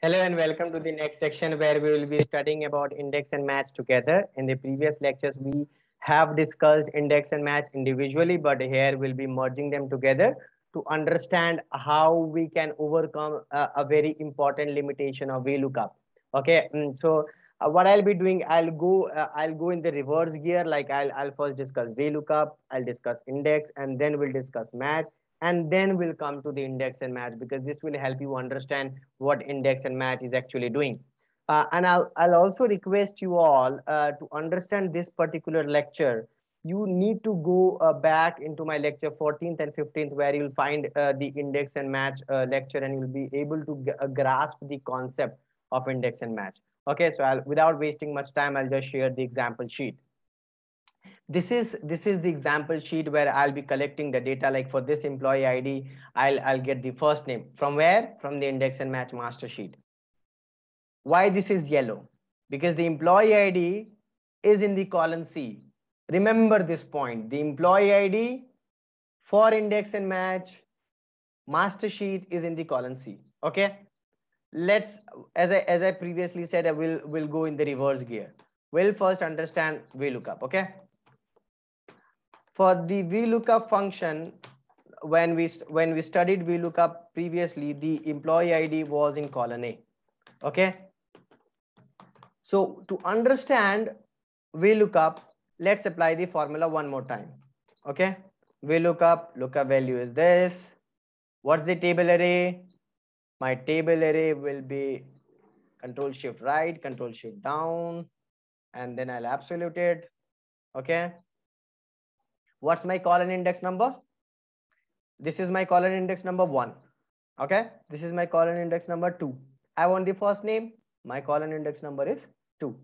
Hello and welcome to the next section where we will be studying about index and match together. In the previous lectures, we have discussed index and match individually, but here we'll be merging them together to understand how we can overcome a, a very important limitation of VLOOKUP. Okay, mm, so uh, what I'll be doing, I'll go, uh, I'll go in the reverse gear. Like I'll, I'll first discuss VLOOKUP, I'll discuss index, and then we'll discuss match and then we'll come to the index and match because this will help you understand what index and match is actually doing. Uh, and I'll, I'll also request you all uh, to understand this particular lecture. You need to go uh, back into my lecture 14th and 15th where you'll find uh, the index and match uh, lecture and you'll be able to uh, grasp the concept of index and match. Okay, so I'll, without wasting much time, I'll just share the example sheet this is this is the example sheet where I'll be collecting the data like for this employee ID I'll I'll get the first name from where from the index and match master sheet why this is yellow because the employee ID is in the column C remember this point the employee ID for index and match master sheet is in the column C okay let's as I as I previously said I will will go in the reverse gear we'll first understand VLOOKUP okay for the VLOOKUP function, when we when we studied VLOOKUP previously, the employee ID was in column A. Okay. So to understand VLOOKUP, let's apply the formula one more time. Okay. VLOOKUP, lookup value is this. What's the table array? My table array will be control shift right, control shift down, and then I'll absolute it. Okay. What's my column index number? This is my column index number one. Okay. This is my column index number two. I want the first name. My column index number is two.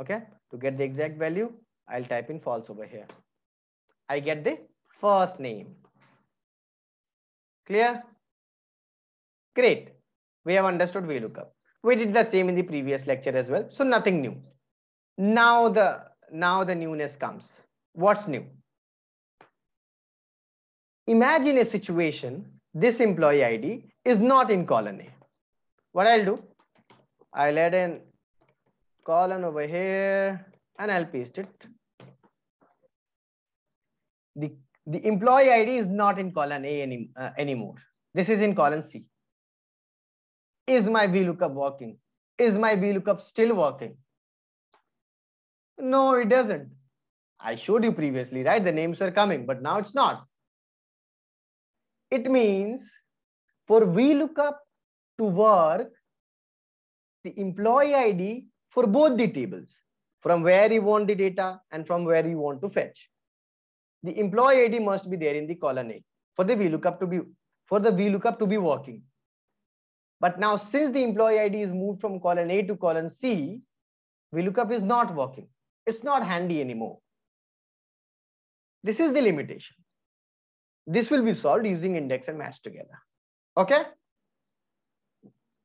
Okay. To get the exact value, I'll type in false over here. I get the first name. Clear? Great. We have understood VLOOKUP. We did the same in the previous lecture as well. So nothing new. Now the now the newness comes. What's new? Imagine a situation, this employee ID is not in column A. What I'll do, I'll add a column over here and I'll paste it. The, the employee ID is not in column A any, uh, anymore. This is in column C. Is my VLOOKUP working? Is my VLOOKUP still working? No, it doesn't. I showed you previously, right? The names were coming, but now it's not. It means for VLOOKUP to work, the employee ID for both the tables, from where you want the data and from where you want to fetch. The employee ID must be there in the column A for the VLOOKUP to be for the VLOOKUP to be working. But now since the employee ID is moved from column A to column C, VLOOKUP is not working. It's not handy anymore. This is the limitation. This will be solved using index and match together. Okay.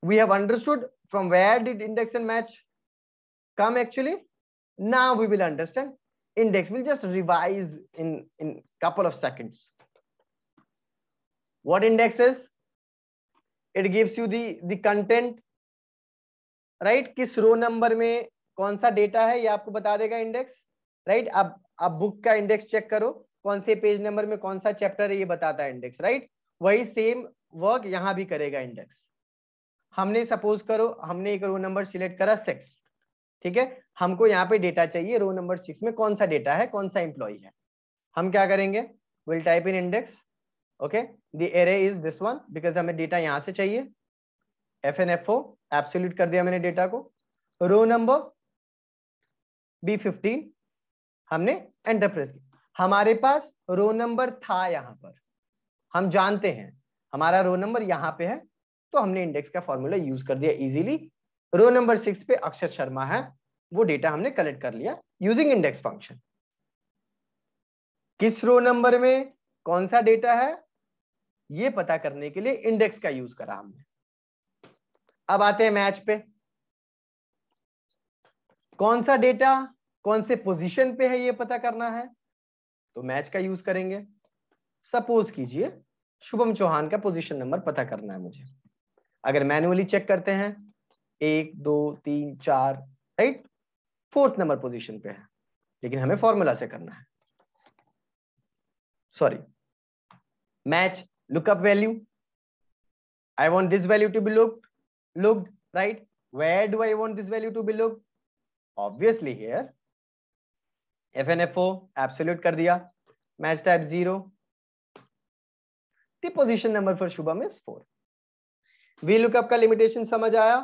We have understood from where did index and match come actually. Now we will understand index. will just revise in in couple of seconds. What index is? It gives you the the content, right? kis row number mein kaun sa data hai ye aapko bata dega index, right? ab ab book ka index check karo कौन से page number में कौन सा chapter है ये बताता है index right वही सेम वर्क यहाँ भी करेगा इंडेक्स हमने सपोज करो हमने एक रो नंबर सिलेक्ट करा सिक्स ठीक है हमको यहाँ पे डेटा चाहिए रो नंबर सिक्स में कौन सा डेटा है कौन सा एम्प्लॉय है हम क्या करेंगे will type in index okay the array is this one because हमें डेटा यहाँ से चाहिए F N F O absolute कर दिया मैंने डेटा को रो नंबर बी फिफ्टीन हमने एंटरप्रेस किया हमारे पास रो नंबर था यहां पर हम जानते हैं हमारा रो नंबर यहां पे है तो हमने इंडेक्स का फॉर्मूला यूज कर दिया इजीली रो नंबर सिक्स पे अक्षर शर्मा है वो डेटा हमने कलेक्ट कर लिया यूजिंग इंडेक्स फंक्शन किस रो नंबर में कौन सा डेटा है ये पता करने के लिए इंडेक्स का यूज करा हमने अब आते हैं मैच पे कौन सा डेटा कौन से पोजीशन पे है ये पता करना है तो मैच का यूज करेंगे सपोज कीजिए शुभम चौहान का पोजीशन नंबर पता करना है मुझे अगर मैनुअली चेक करते हैं एक दो तीन चार राइट फोर्थ नंबर पोजीशन पे है लेकिन हमें फॉर्मूला से करना है sorry match lookup value I want this value to be look look right where do I want this value to be look obviously here F N F O absolute कर दिया match type zero position number for Shubham is four V lookup का limitation समझ आया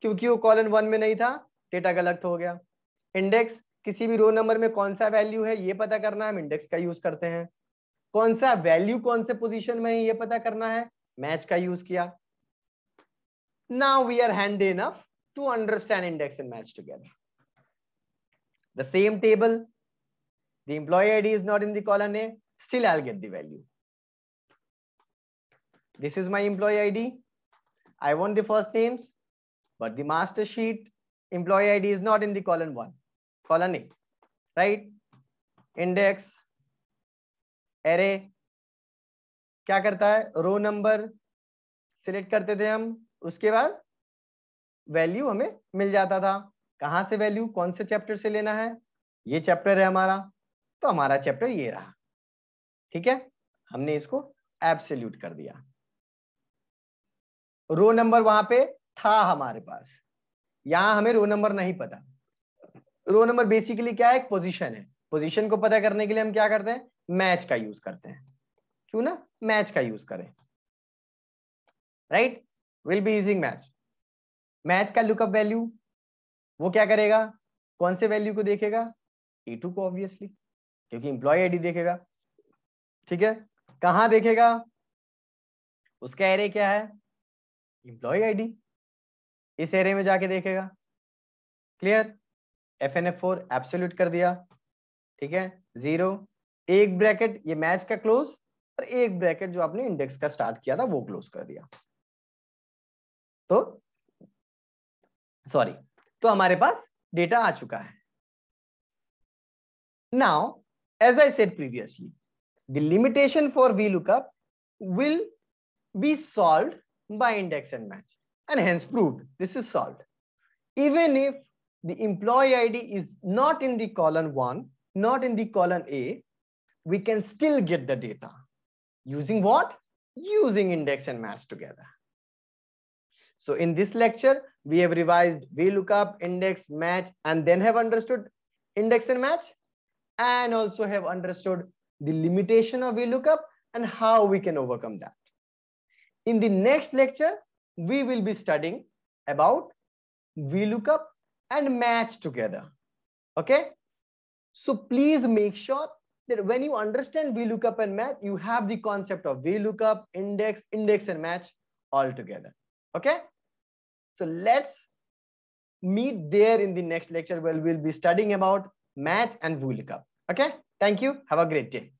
क्योंकि वो colon one में नहीं था डेटा गलत हो गया इंडेक्स किसी भी रो नंबर में कौन सा वैल्यू है ये पता करना है हम इंडेक्स का यूज करते हैं कौन सा वैल्यू कौन से पोजीशन में है ये पता करना है मैच का यूज किया now we are hand enough to understand index and match together the same table the employee id is not in the column a still i'll get the value this is my employee id i want the first names but the master sheet employee id is not in the column 1 column a right index array क्या करता है रो number select करते थे हम उसके बाद value हमें मिल जाता था कहाँ से वैल्यू कौन से चैप्टर से लेना है ये चैप्टर है हमारा तो हमारा चैप्टर ये रहा ठीक है हमने इसको एब्सोल्यूट कर दिया रो नंबर वहां पे था हमारे पास यहां हमें रो नंबर नहीं पता रो नंबर बेसिकली क्या है पोजिशन पोजीशन है पोजीशन को पता करने के लिए हम क्या करते हैं मैच का यूज करते हैं क्यों ना मैच का यूज करें right will be using match match का लुकअप वैल्यू वो क्या करेगा कौन से वैल्यू को देखेगा ए टू को ऑब्वियसली क्योंकि इंप्लॉय आईडी देखेगा ठीक है कहा देखेगा उसका एरे क्या है इंप्लॉय आईडी इस एरे में जाके देखेगा clear F N F four absolute कर दिया ठीक है जीरो एक ब्रैकेट ये मैच का क्लोज और एक ब्रैकेट जो आपने इंडेक्स का स्टार्ट किया था वो क्लोज कर दिया तो सॉरी तो हमारे पास डेटा आ चुका है now As I said previously, the limitation for VLOOKUP will be solved by index and match and hence proved this is solved. Even if the employee ID is not in the column 1, not in the column A, we can still get the data. Using what? Using index and match together. So in this lecture, we have revised VLOOKUP, index, match, and then have understood index and match and also have understood the limitation of VLOOKUP and how we can overcome that. In the next lecture, we will be studying about VLOOKUP and match together. Okay. So please make sure that when you understand VLOOKUP and match, you have the concept of VLOOKUP, index, index and match all together. Okay. So let's meet there in the next lecture where we'll be studying about match and VLOOKUP. Okay. Thank you. Have a great day.